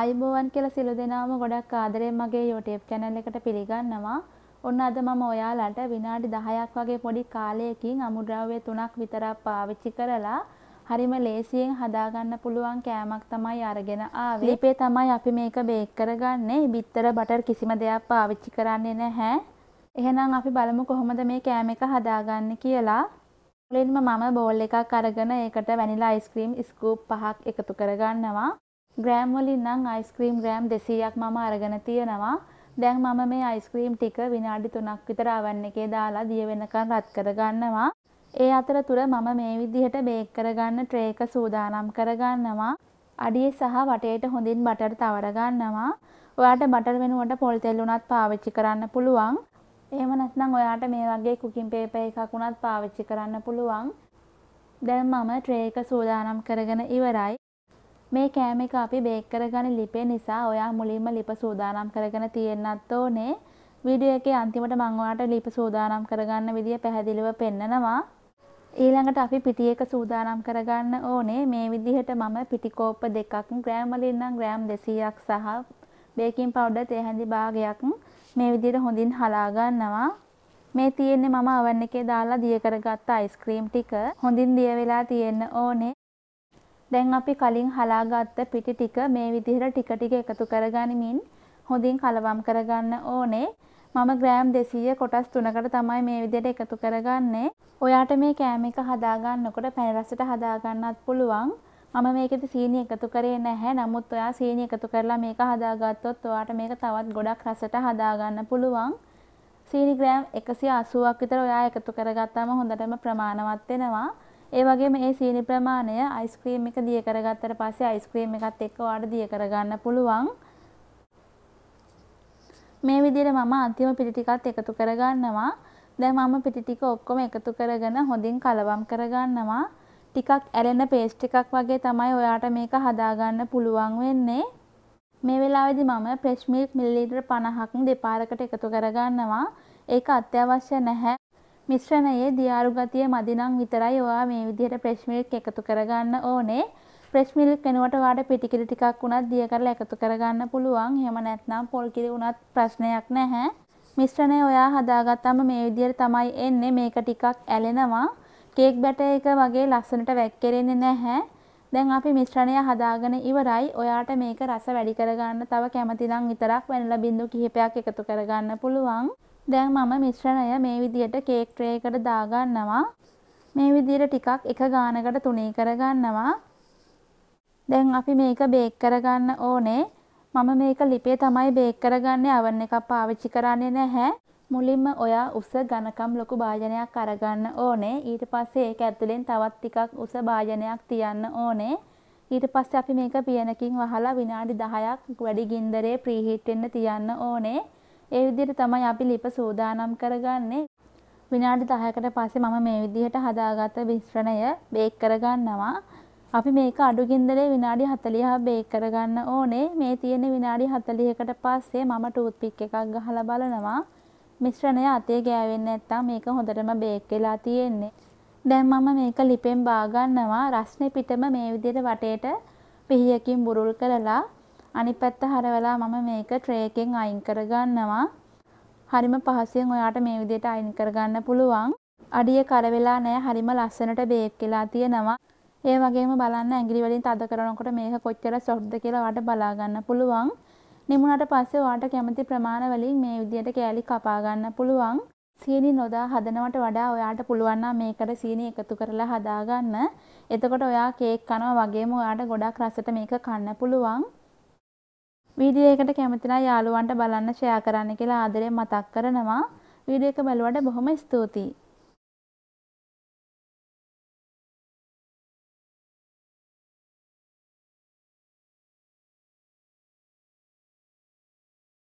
අයිබෝවන් කියලා සිළු දෙනාම ගොඩක් ආදරයෙන් මගේ YouTube channel එකට පිළිගන්නවා. ඔන්න අද මම ඔයාලට විනාඩි 10ක් වගේ පොඩි කාලයකින් අමුද්‍රව්‍ය තුනක් විතරක් පාවිච්චි කරලා හරිම ලේසියෙන් හදාගන්න පුළුවන් කෑමක් තමයි අරගෙන ආවේ. ලිපේ තමයි අපි මේක බේක් කරගන්නේ. බිත්තර බටර් කිසිම දෙයක් පාවිච්චි කරන්නේ නැහැ. එහෙනම් අපි බලමු කොහොමද මේ කෑම එක හදාගන්නේ කියලා. මුලින්ම මම බෝල් එකක් අරගෙන ඒකට වැනිලා අයිස්ක්‍රීම් ස්කූප් පහක් එකතු කරගන්නවා. ග්‍රෑම් වලින් නම් අයිස්ක්‍රීම් ග්‍රෑම් 200ක් මම අරගෙන තියෙනවා. දැන් මම මේ අයිස්ක්‍රීම් ටික විනාඩි 3ක් විතර අවන් එකේ දාලා දිය වෙනකන් රත් කරගන්නවා. ඒ අතරතුර මම මේ විදිහට බේක් කරගන්න ට්‍රේ එක සූදානම් කරගන්නවා. අඩිය සහ වටේට හොඳින් බටර් තවර ගන්නවා. ඔයාට බටර් වෙනුවට පොල් තෙල් උනත් පාවිච්චි කරන්න පුළුවන්. එහෙම නැත්නම් ඔයාට මේ වගේ කුකින් පේපර් එකක් උනත් පාවිච්චි කරන්න පුළුවන්. දැන් මම ට්‍රේ එක සූදානම් කරගෙන ඉවරයි. මේ කෑම එක අපි බේක් කරගන්න ලිපේ නිසා ඔයා මුලින්ම ලිප සූදානම් කරගෙන තියෙන්නත් ඕනේ. වීඩියෝ එකේ අන්තිමට මම ඔයාලට ලිප සූදානම් කරගන්න විදිය පැහැදිලිව පෙන්නනවා. ඊළඟට අපි පිටි එක සූදානම් කරගන්න ඕනේ. මේ විදිහට මම පිටි කෝප්ප දෙකක් ග්‍රෑම් වලින් නම් ග්‍රෑම් 200ක් සහ බේකින් පවුඩර් තේ හැඳි භාගයක් මේ විදිහට හොඳින් හලා ගන්නවා. මේ තියෙන්නේ මම අවන් එකේ දාලා දිය කරගත්ත අයිස්ක්‍රීම් ටික හොඳින් දිය වෙලා තියෙන්න ඕනේ. දැන් අපි කලින් හලාගත්ත පිටි ටික මේ විදිහට ටික ටික එකතු කරගනිමින් හොඳින් කලවම් කරගන්න ඕනේ. මම ග්‍රෑම් 200 කොටස් 3කට තමයි මේ විදිහට එකතු කරගන්නේ. ඔයාට මේ කෑම එක හදාගන්නකොට පැණි රසට හදාගන්නත් පුළුවන්. මම මේකෙදි සීනි එකතු කරේ නැහැ. නමුත් ඔයා සීනි එකතු කරලා මේක හදාගත්තොත් ඔයාට මේක තවත් ගොඩක් රසට හදාගන්න පුළුවන්. සීනි ග්‍රෑම් 180ක් විතර ඔයා එකතු කරගත්තාම හොඳටම ප්‍රමාණවත් වෙනවා. ඒ වගේම මේ සීනි ප්‍රමාණය අයිස්ක්‍රීම් එක දිය කරගත්තට පස්සේ අයිස්ක්‍රීම් එකත් එක්ක ඔයාලට දිය කරගන්න පුළුවන්. මේ විදිහට මම අන්තිම පිටි ටිකත් එකතු කරගන්නවා. දැන් මම පිටි ටික ඔක්කොම එකතු කරගෙන හොඳින් කලවම් කරගන්නවා. ටිකක් ඇරෙන පේස්ට් එකක් වගේ තමයි ඔයාට මේක හදාගන්න පුළුවන් වෙන්නේ. මේ වෙලාවේදී මම ෆ්‍රෙෂ් මිල්ක් මිලිලීටර 50ක් දෙපාරකට එකතු කරගන්නවා. ඒක අත්‍යවශ්‍ය නැහැ. මිශ්‍රණයේ දියාරු ගතිය මදි නම් විතරයි ඔයා මේ විදිහට ෆ්‍රෙෂ් මිල්ක් එකතු කරගන්න ඕනේ. ෆ්‍රෙෂ් මිල්ක් වෙනුවට ඔයාට පිටිකිරි ටිකක් උනත් දිය කරලා එකතු කරගන්න පුළුවන්. එහෙම නැත්නම් පොල් කිරි උනත් ප්‍රශ්නයක් නැහැ. මිශ්‍රණය ඔයා හදාගත්තම මේ විදිහට තමයි එන්නේ. මේක ටිකක් ඇලෙනවා. කේක් බැටර් එක වගේ ලස්සනට වැක්කෙරෙන්නේ නැහැ. දැන් අපි මිශ්‍රණය හදාගෙන ඉවරයි. ඔයාට මේක රස වැඩි කරගන්න තව කැමති නම් විතරක් වැනිලා බින්දු කිහිපයක් එකතු කරගන්න පුළුවන්. දැන් මම මිශ්‍රණය මේ විදියට කේක් ට්‍රේ එකට දාගන්නවා. මේ විදියට ටිකක් එක ගානකට තුනී කරගන්නවා. දැන් අපි මේක බේක් කරගන්න ඕනේ. මම මේක ලිපේ තමයි බේක් කරගන්නේ අවන් එකක් පාවිච්චි කරන්නේ නැහැ. මුලින්ම ඔයා උස ඝනකම් ලොකු භාජනයක් අරගන්න ඕනේ. ඊට පස්සේ ඒක ඇතුලෙන් තවත් ටිකක් උස භාජනයක් තියන්න ඕනේ. ඊට පස්සේ අපි මේක පියනකින් වහලා විනාඩි 10ක් වැඩි ගින්දරේ ප්‍රීහීට් වෙන්න තියන්න ඕනේ. ඒ විදිහට තමයි අපි ලිප සූදානම් කරගන්නේ. විනාඩි 10කට පස්සේ මම මේ විදිහට හදාගත්ත මිශ්‍රණය බේක් කරගන්නවා. අපි මේක අඩු ගින්දරේ විනාඩි 40ක් බේක් කරගන්න ඕනේ. මේ තියෙන විනාඩි 40කට පස්සේ මම ටූත් පික් එකක් ගහලා බලනවා. මිශ්‍රණය අතේ ගෑවෙන්නේ නැත්තම් මේක හොඳටම බේක් වෙලා තියෙන්නේ. දැන් මම මේක ලිපෙන් බාගන්නවා. රස්නේ පිටම මේ විදිහට වටේට පිහියකින් බුරුල් කරලා අනිත් පැත්ත හරවලා මම මේක ට්‍රේ එකෙන් අයින් කරගන්නවා. හරිම පහසුවෙන් ඔයාට මේ විදිහට අයින් කරගන්න පුළුවන්. අඩිය කර වෙලා නැහැ. හරිම ලස්සනට බේක් වෙලා තියෙනවා. ඒ වගේම බලන්න ඇඟිලි වලින් තද කරනකොට මේක කොච්චර සොෆ්ට්ද කියලා ඔයාට බලා ගන්න පුළුවන්. නිමුණට පස්සේ ඔයාට කැමති ප්‍රමාණ වලින් මේ විදිහට කෑලි කපා ගන්න පුළුවන්. සීනි නොදා හදනවට වඩා ඔයාට පුළුවන් නම් මේකට සීනි එකතු කරලා හදාගන්න. එතකොට ඔයා කේක් කනවා වගේම ඔයාට ගොඩක් රසට මේක කන්න පුළුවන්. වීඩියෝ එකට කැමතිලා යාළුවන්ට බලන්න ෂෙයා කරන්න කියලා ආදරයෙන් මතක් කරනවා. වීඩියෝ එක බලුවට බොහොම ස්තුතියි.